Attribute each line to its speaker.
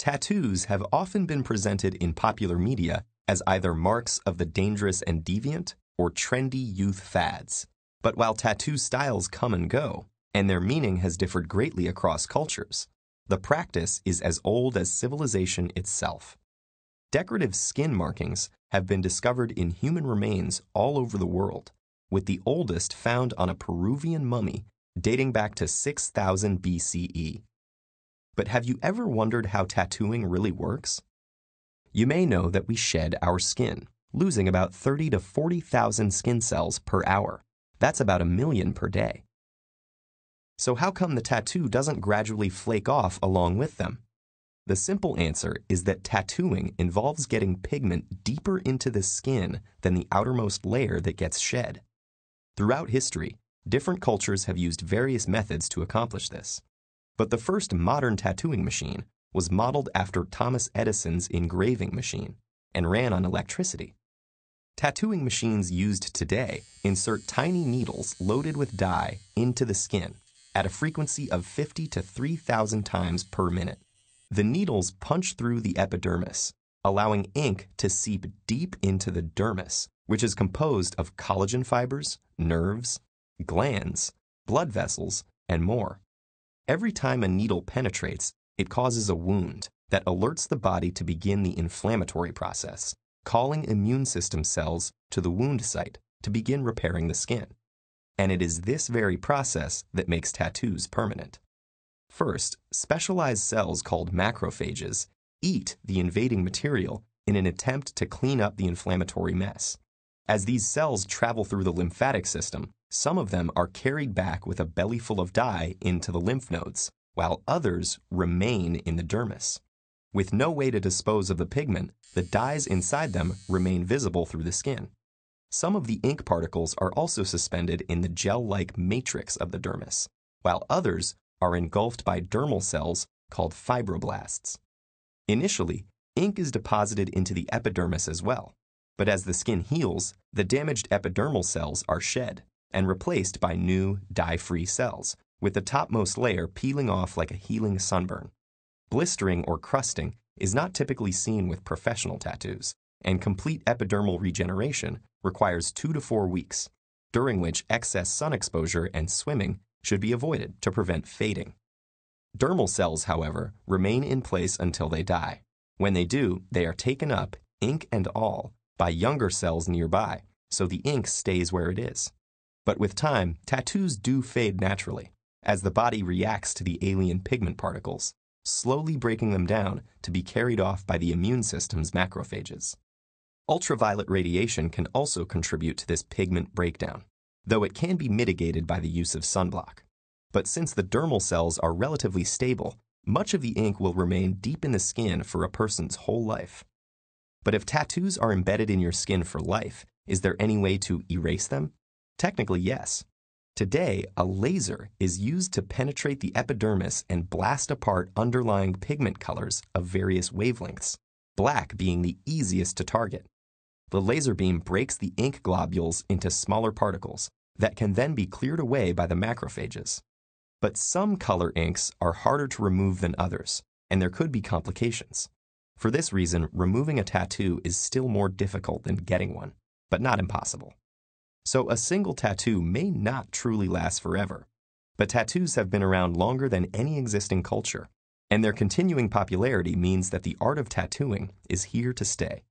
Speaker 1: tattoos have often been presented in popular media as either marks of the dangerous and deviant or trendy youth fads. But while tattoo styles come and go, and their meaning has differed greatly across cultures, the practice is as old as civilization itself. Decorative skin markings have been discovered in human remains all over the world, with the oldest found on a Peruvian mummy dating back to 6000 BCE. But have you ever wondered how tattooing really works? You may know that we shed our skin, losing about 30 to 40,000 skin cells per hour. That's about a million per day. So how come the tattoo doesn't gradually flake off along with them? The simple answer is that tattooing involves getting pigment deeper into the skin than the outermost layer that gets shed. Throughout history, different cultures have used various methods to accomplish this but the first modern tattooing machine was modeled after Thomas Edison's engraving machine and ran on electricity. Tattooing machines used today insert tiny needles loaded with dye into the skin at a frequency of 50 to 3,000 times per minute. The needles punch through the epidermis, allowing ink to seep deep into the dermis, which is composed of collagen fibers, nerves, glands, blood vessels, and more. Every time a needle penetrates, it causes a wound that alerts the body to begin the inflammatory process, calling immune system cells to the wound site to begin repairing the skin. And it is this very process that makes tattoos permanent. First, specialized cells called macrophages eat the invading material in an attempt to clean up the inflammatory mess. As these cells travel through the lymphatic system, some of them are carried back with a bellyful of dye into the lymph nodes, while others remain in the dermis. With no way to dispose of the pigment, the dyes inside them remain visible through the skin. Some of the ink particles are also suspended in the gel-like matrix of the dermis, while others are engulfed by dermal cells called fibroblasts. Initially, ink is deposited into the epidermis as well, but as the skin heals, the damaged epidermal cells are shed and replaced by new dye-free cells, with the topmost layer peeling off like a healing sunburn. Blistering or crusting is not typically seen with professional tattoos, and complete epidermal regeneration requires two to four weeks, during which excess sun exposure and swimming should be avoided to prevent fading. Dermal cells, however, remain in place until they die. When they do, they are taken up, ink and all, by younger cells nearby, so the ink stays where it is. But with time, tattoos do fade naturally, as the body reacts to the alien pigment particles, slowly breaking them down to be carried off by the immune system's macrophages. Ultraviolet radiation can also contribute to this pigment breakdown, though it can be mitigated by the use of sunblock. But since the dermal cells are relatively stable, much of the ink will remain deep in the skin for a person's whole life. But if tattoos are embedded in your skin for life, is there any way to erase them? Technically, yes. Today, a laser is used to penetrate the epidermis and blast apart underlying pigment colors of various wavelengths, black being the easiest to target. The laser beam breaks the ink globules into smaller particles that can then be cleared away by the macrophages. But some color inks are harder to remove than others, and there could be complications. For this reason, removing a tattoo is still more difficult than getting one, but not impossible. So a single tattoo may not truly last forever, but tattoos have been around longer than any existing culture, and their continuing popularity means that the art of tattooing is here to stay.